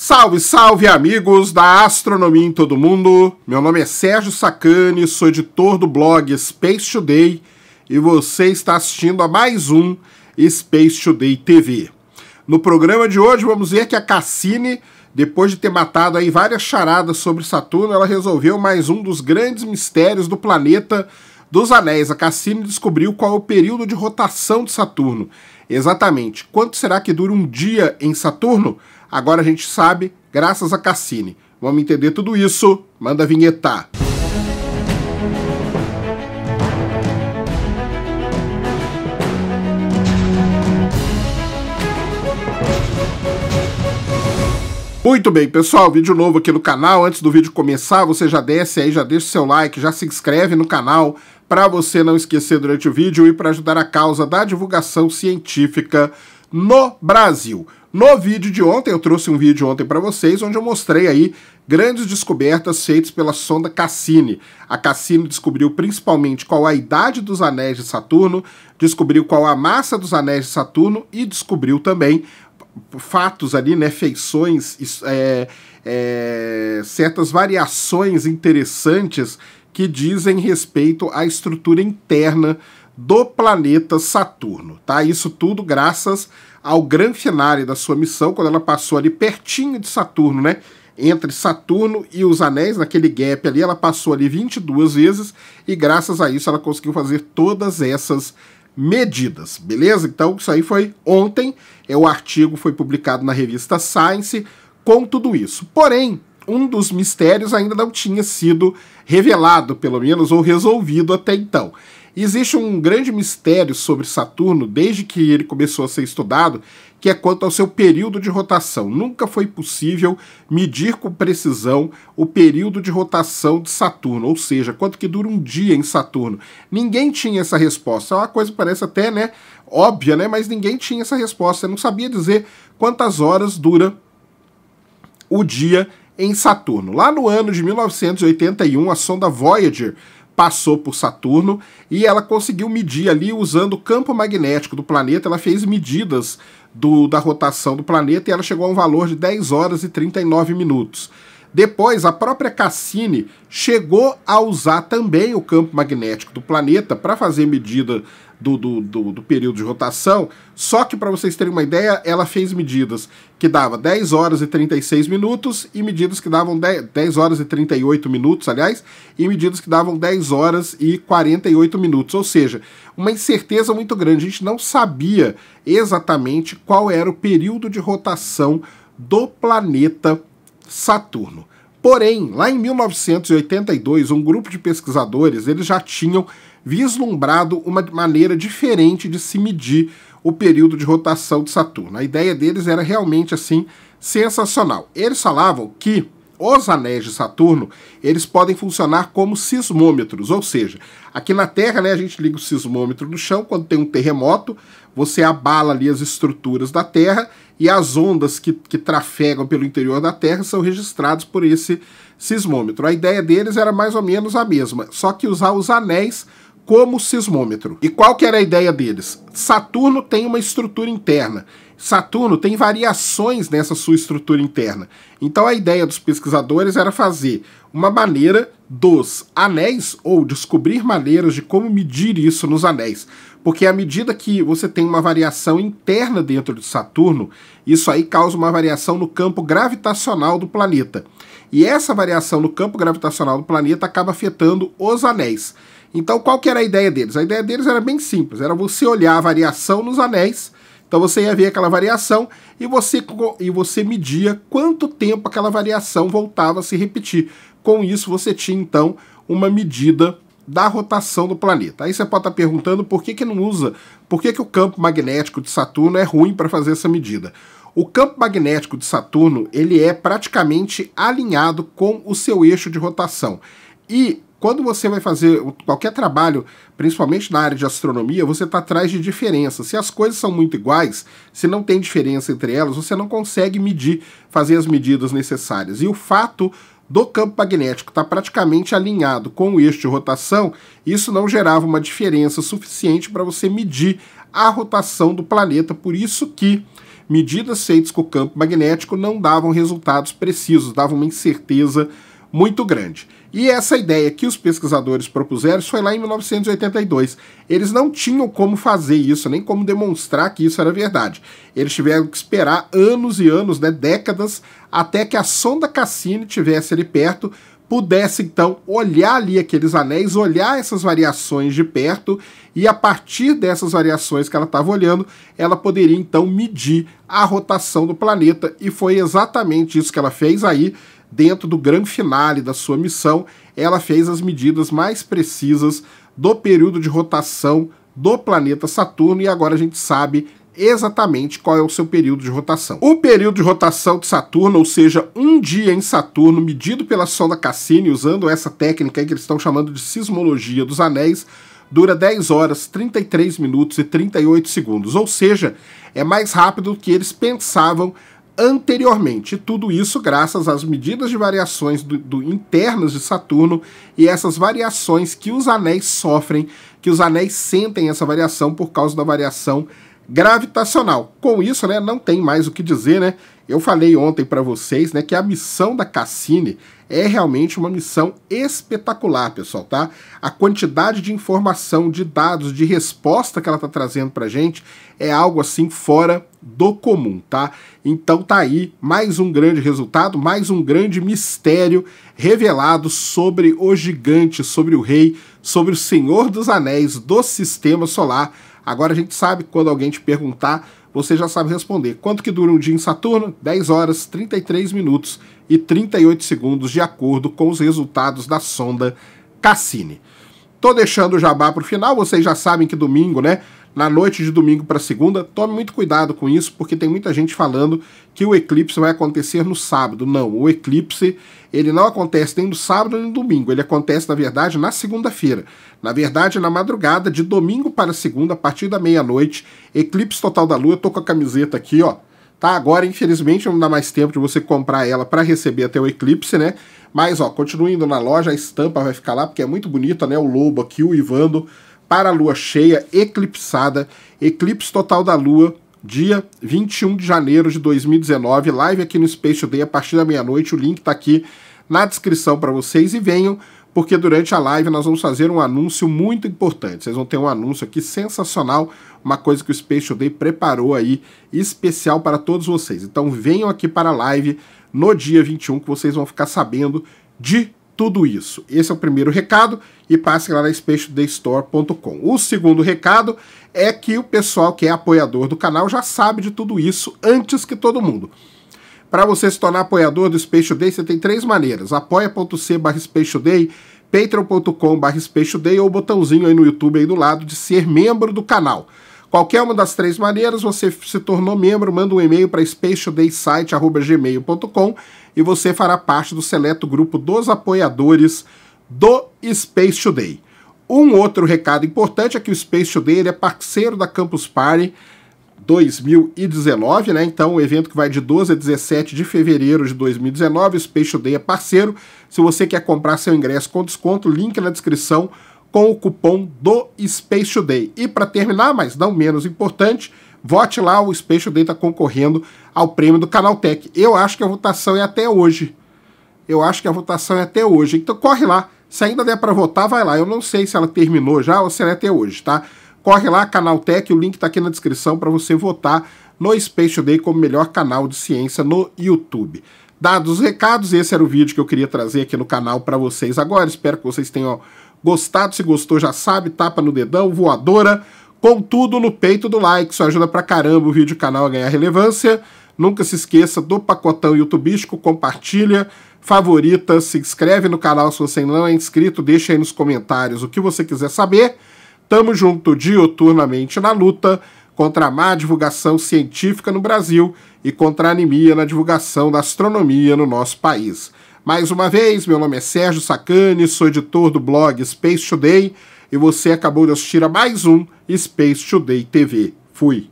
Salve, salve amigos da astronomia em todo mundo. Meu nome é Sérgio Sacani, sou editor do blog Space Today e você está assistindo a mais um Space Today TV. No programa de hoje vamos ver que a Cassini, depois de ter matado aí várias charadas sobre Saturno, ela resolveu mais um dos grandes mistérios do planeta dos anéis. A Cassini descobriu qual é o período de rotação de Saturno. Exatamente. Quanto será que dura um dia em Saturno? Agora a gente sabe, graças a Cassini. Vamos entender tudo isso? Manda vinhetar. Muito bem, pessoal, vídeo novo aqui no canal. Antes do vídeo começar, você já desce aí, já deixa o seu like, já se inscreve no canal para você não esquecer durante o vídeo e para ajudar a causa da divulgação científica no Brasil. No vídeo de ontem, eu trouxe um vídeo ontem para vocês, onde eu mostrei aí grandes descobertas feitas pela sonda Cassini. A Cassini descobriu principalmente qual a idade dos anéis de Saturno, descobriu qual a massa dos anéis de Saturno e descobriu também fatos ali, né, feições, é, é, certas variações interessantes que dizem respeito à estrutura interna do planeta Saturno, tá? Isso tudo graças ao grande finale da sua missão, quando ela passou ali pertinho de Saturno, né? Entre Saturno e os anéis, naquele gap ali, ela passou ali 22 vezes e graças a isso ela conseguiu fazer todas essas medidas, beleza? Então isso aí foi ontem, é o artigo foi publicado na revista Science com tudo isso. Porém, um dos mistérios ainda não tinha sido revelado, pelo menos, ou resolvido até então. Existe um grande mistério sobre Saturno desde que ele começou a ser estudado, que é quanto ao seu período de rotação. Nunca foi possível medir com precisão o período de rotação de Saturno, ou seja, quanto que dura um dia em Saturno. Ninguém tinha essa resposta. É uma coisa que parece até, né, óbvia, né, mas ninguém tinha essa resposta. Eu não sabia dizer quantas horas dura o dia em Saturno. Lá no ano de 1981, a sonda Voyager passou por Saturno e ela conseguiu medir ali usando o campo magnético do planeta. Ela fez medidas do, da rotação do planeta e ela chegou a um valor de 10 horas e 39 minutos. Depois, a própria Cassini chegou a usar também o campo magnético do planeta para fazer medida do, do, do, do, período de rotação. Só que, para vocês terem uma ideia, ela fez medidas que dava 10 horas e 36 minutos e medidas que davam 10, 10 horas e 38 minutos, aliás, e medidas que davam 10 horas e 48 minutos. Ou seja, uma incerteza muito grande. A gente não sabia exatamente qual era o período de rotação do planeta Saturno. Porém, lá em 1982, um grupo de pesquisadores eles já tinham vislumbrado uma maneira diferente de se medir o período de rotação de Saturno. A ideia deles era realmente assim sensacional. Eles falavam que os anéis de Saturno, eles podem funcionar como sismômetros, ou seja, aqui na Terra, né, a gente liga o sismômetro no chão quando tem um terremoto, você abala ali as estruturas da Terra e as ondas que, que trafegam pelo interior da Terra são registradas por esse sismômetro. A ideia deles era mais ou menos a mesma, só que usar os anéis como sismômetro. E qual que era a ideia deles? Saturno tem uma estrutura interna. Saturno tem variações nessa sua estrutura interna. Então a ideia dos pesquisadores era fazer uma maneira dos anéis, ou descobrir maneiras de como medir isso nos anéis. Porque à medida que você tem uma variação interna dentro de Saturno, isso aí causa uma variação no campo gravitacional do planeta. E essa variação no campo gravitacional do planeta acaba afetando os anéis. Então, qual que era a ideia deles? A ideia deles era bem simples, era você olhar a variação nos anéis, então você ia ver aquela variação e você, e você media quanto tempo aquela variação voltava a se repetir. Com isso, você tinha então uma medida da rotação do planeta. Aí você pode estar perguntando por que, que não usa, por que, que o campo magnético de Saturno é ruim para fazer essa medida. O campo magnético de Saturno ele é praticamente alinhado com o seu eixo de rotação. E quando você vai fazer qualquer trabalho, principalmente na área de astronomia, você está atrás de diferença. Se as coisas são muito iguais, se não tem diferença entre elas, você não consegue medir, fazer as medidas necessárias. E o fato do campo magnético estar tá praticamente alinhado com o eixo de rotação, isso não gerava uma diferença suficiente para você medir a rotação do planeta. Por isso que medidas feitas com o campo magnético não davam resultados precisos, davam uma incerteza muito grande. E essa ideia que os pesquisadores propuseram foi lá em 1982. Eles não tinham como fazer isso, nem como demonstrar que isso era verdade. Eles tiveram que esperar anos e anos, né, décadas, até que a sonda Cassini tivesse ali perto pudesse então olhar ali aqueles anéis, olhar essas variações de perto e a partir dessas variações que ela estava olhando, ela poderia então medir a rotação do planeta e foi exatamente isso que ela fez aí dentro do grande finale da sua missão, ela fez as medidas mais precisas do período de rotação do planeta Saturno e agora a gente sabe exatamente qual é o seu período de rotação. O período de rotação de Saturno, ou seja, um dia em Saturno, medido pela sonda Cassini, usando essa técnica que eles estão chamando de sismologia dos anéis, dura 10 horas, 33 minutos e 38 segundos, ou seja, é mais rápido do que eles pensavam anteriormente. Tudo isso graças às medidas de variações do, do, internas de Saturno e essas variações que os anéis sofrem, que os anéis sentem essa variação por causa da variação gravitacional. Com isso, né, não tem mais o que dizer, né? Eu falei ontem para vocês, né, que a missão da Cassini é realmente uma missão espetacular, pessoal, tá? A quantidade de informação, de dados, de resposta que ela tá trazendo pra gente é algo assim fora do comum, tá? Então tá aí mais um grande resultado, mais um grande mistério revelado sobre o gigante, sobre o rei, sobre o Senhor dos Anéis do sistema solar Agora a gente sabe que quando alguém te perguntar, você já sabe responder. Quanto que dura um dia em Saturno? 10 horas, 33 minutos e 38 segundos, de acordo com os resultados da sonda Cassini. Tô deixando o jabá para o final, vocês já sabem que domingo, né? na noite de domingo para segunda. Tome muito cuidado com isso, porque tem muita gente falando que o eclipse vai acontecer no sábado. Não, o eclipse ele não acontece nem no sábado nem no domingo. Ele acontece, na verdade, na segunda-feira. Na verdade, na madrugada de domingo para segunda, a partir da meia-noite, eclipse total da lua. Eu tô com a camiseta aqui, ó. Tá, agora infelizmente não dá mais tempo de você comprar ela para receber até o eclipse, né? Mas ó, continua indo na loja, a estampa vai ficar lá porque é muito bonita, né? O lobo aqui, o Ivando para a lua cheia, eclipsada, eclipse total da lua, dia 21 de janeiro de 2019, live aqui no Space Today a partir da meia-noite. O link está aqui na descrição para vocês e venham, porque durante a live nós vamos fazer um anúncio muito importante. Vocês vão ter um anúncio aqui sensacional, uma coisa que o Space Today preparou aí especial para todos vocês. Então venham aqui para a live no dia 21 que vocês vão ficar sabendo de tudo isso. Esse é o primeiro recado e passe lá na spacetodaystore.com. O segundo recado é que o pessoal que é apoiador do canal já sabe de tudo isso antes que todo mundo. Para você se tornar apoiador do Space Today, você tem três maneiras: apoia.c barra Space Today, patreon.com barra Space Today ou o botãozinho aí no YouTube aí do lado de ser membro do canal. Qualquer uma das três maneiras, você se tornou membro, manda um e-mail para spacetodaysite.gmail.com e você fará parte do seleto grupo dos apoiadores do Space Today. Um outro recado importante é que o Space Today é parceiro da Campus Party 2019, né? Então, o evento que vai de 12 a 17 de fevereiro de 2019, o Space Today é parceiro. Se você quer comprar seu ingresso com desconto, link é na descrição com o cupom do Space Today. E para terminar, mas não menos importante, Vote lá, o Space Day está concorrendo ao prêmio do Canaltech. Eu acho que a votação é até hoje. Eu acho que a votação é até hoje. Então corre lá. Se ainda der para votar, vai lá. Eu não sei se ela terminou já ou se ela é até hoje, tá? Corre lá, Canaltech, o link está aqui na descrição para você votar no Space Day como melhor canal de ciência no YouTube. Dados os recados, esse era o vídeo que eu queria trazer aqui no canal para vocês agora. Espero que vocês tenham gostado. Se gostou, já sabe, tapa no dedão, voadora. Contudo, no peito do like, isso ajuda pra caramba o vídeo o canal a ganhar relevância. Nunca se esqueça do pacotão youtubístico, compartilha, favorita, se inscreve no canal se você não é inscrito, deixa aí nos comentários o que você quiser saber. Tamo junto dioturnamente na luta contra a má divulgação científica no Brasil e contra a anemia na divulgação da astronomia no nosso país. Mais uma vez, meu nome é Sérgio Sacani, sou editor do blog Space Today e você acabou de assistir a mais um Space Today TV. Fui!